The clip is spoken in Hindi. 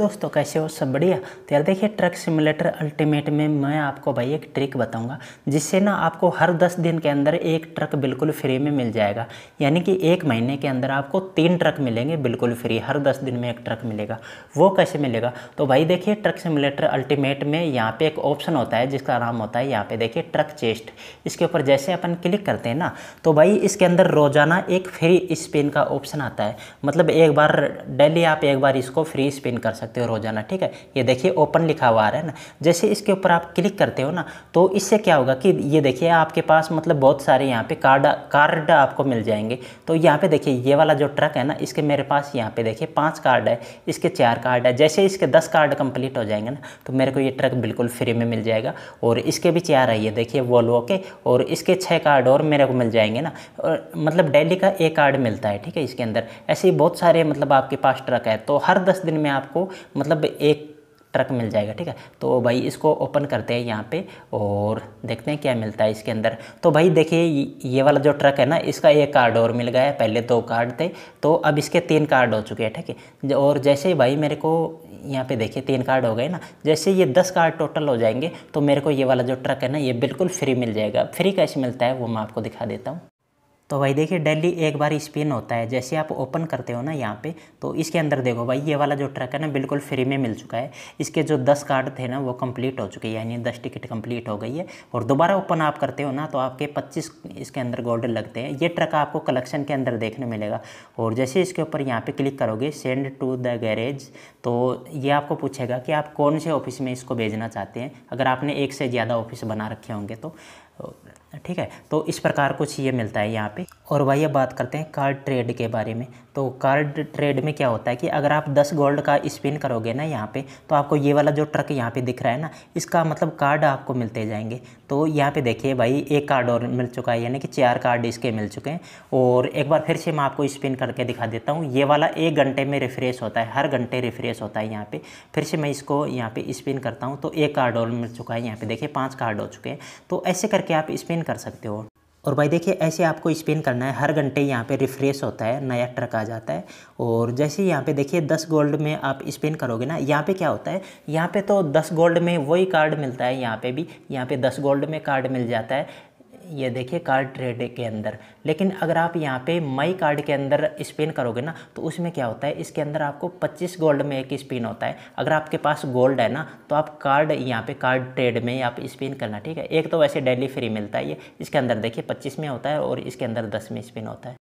दोस्तों कैसे हो सब बढ़िया तो यार देखिए ट्रक सिमुलेटर अल्टीमेट में मैं आपको भाई एक ट्रिक बताऊंगा जिससे ना आपको हर 10 दिन के अंदर एक ट्रक बिल्कुल फ्री में मिल जाएगा यानी कि एक महीने के अंदर आपको तीन ट्रक मिलेंगे बिल्कुल फ्री हर 10 दिन में एक ट्रक मिलेगा वो कैसे मिलेगा तो भाई देखिए ट्रक सिमुलेटर अल्टीमेट में यहाँ पर एक ऑप्शन होता है जिसका नाम होता है यहाँ पर देखिए ट्रक चेस्ट इसके ऊपर जैसे अपन क्लिक करते हैं ना तो भाई इसके अंदर रोज़ाना एक फ्री स्पिन का ऑप्शन आता है मतलब एक बार डेली आप एक बार इसको फ्री स्पिन कर सकते सकते हो रोज़ाना ठीक है ये देखिए ओपन लिखा हुआ आ रहा है ना जैसे इसके ऊपर आप क्लिक करते हो ना तो इससे क्या होगा कि ये देखिए आपके पास मतलब बहुत सारे यहाँ पे कार्ड कार्ड आपको मिल जाएंगे तो यहाँ पे देखिए ये वाला जो ट्रक है ना इसके मेरे पास यहाँ पे देखिए पाँच कार्ड है इसके चार कार्ड है जैसे इसके दस कार्ड कंप्लीट हो जाएंगे ना तो मेरे को ये ट्रक बिल्कुल फ्री में मिल जाएगा और इसके भी चार है ये देखिए लो के और इसके छः कार्ड और मेरे को मिल जाएंगे ना मतलब डेली का एक कार्ड मिलता है ठीक है इसके अंदर ऐसे ही बहुत सारे मतलब आपके पास ट्रक है तो हर दस दिन में आपको मतलब एक ट्रक मिल जाएगा ठीक है तो भाई इसको ओपन करते हैं यहाँ पे और देखते हैं क्या मिलता है इसके अंदर तो भाई देखिए ये वाला जो ट्रक है ना इसका एक कार्ड और मिल गया है पहले दो कार्ड थे तो अब इसके तीन कार्ड हो चुके हैं ठीक है और जैसे भाई मेरे को यहाँ पे देखिए तीन कार्ड हो गए ना जैसे ये दस कार्ड टोटल हो जाएंगे तो मेरे को ये वाला जो ट्रक है ना ये बिल्कुल फ्री मिल जाएगा फ्री कैसे मिलता है वो मैं आपको दिखा देता हूँ तो भाई देखिए डेली एक बार स्पिन होता है जैसे आप ओपन करते हो ना यहाँ पे तो इसके अंदर देखो भाई ये वाला जो ट्रक है ना बिल्कुल फ्री में मिल चुका है इसके जो दस कार्ड थे ना वो कंप्लीट हो चुके हैं यानी दस टिकट कंप्लीट हो गई है और दोबारा ओपन आप करते हो ना तो आपके पच्चीस इसके अंदर गोल्ड लगते हैं ये ट्रक आपको कलेक्शन के अंदर देखने मिलेगा और जैसे इसके ऊपर यहाँ पर क्लिक करोगे सेंड टू द गैरेज तो ये आपको पूछेगा कि आप कौन से ऑफिस में इसको भेजना चाहते हैं अगर आपने एक से ज़्यादा ऑफिस बना रखे होंगे तो ठीक है तो इस प्रकार कुछ ये मिलता है यहाँ पे और भाई अब बात करते हैं कार्ड ट्रेड के बारे में तो कार्ड ट्रेड में क्या होता है कि अगर आप 10 गोल्ड का स्पिन करोगे ना यहाँ पे तो आपको ये वाला जो ट्रक यहाँ पे दिख रहा है ना इसका मतलब कार्ड आपको मिलते जाएंगे तो यहाँ पे देखिए भाई एक कार्ड और मिल चुका है यानी कि चार कार्ड इसके मिल चुके हैं और एक बार फिर से मैं आपको स्पिन करके दिखा देता हूँ ये वाला एक घंटे में रिफ्रेश होता है हर घंटे रिफ्रेश होता है यहाँ पर फिर से मैं इसको यहाँ पर स्पिन करता हूँ तो एक कार्ड और मिल चुका है यहाँ पर देखिए पाँच कार्ड हो चुके हैं तो ऐसे करके आप स्पिन स्पिन कर सकते हो और भाई देखिए ऐसे आपको स्पिन करना है हर घंटे यहाँ पे रिफ्रेश होता है नया ट्रक आ जाता है और जैसे यहाँ पे देखिए दस गोल्ड में आप स्पिन करोगे ना यहाँ पे क्या होता है यहाँ पे तो दस गोल्ड में वही कार्ड मिलता है यहाँ पे भी यहाँ पे दस गोल्ड में कार्ड मिल जाता है ये देखिए कार्ड ट्रेड के अंदर लेकिन अगर आप यहाँ पे मई कार्ड के अंदर स्पिन करोगे ना तो उसमें क्या होता है इसके अंदर आपको 25 गोल्ड में एक स्पिन होता है अगर आपके पास गोल्ड है ना तो आप कार्ड यहाँ पे कार्ड ट्रेड में आप स्पिन करना ठीक है एक तो वैसे डेली फ्री मिलता है ये इसके अंदर देखिए पच्चीस में होता है और इसके अंदर दस में स्पिन होता है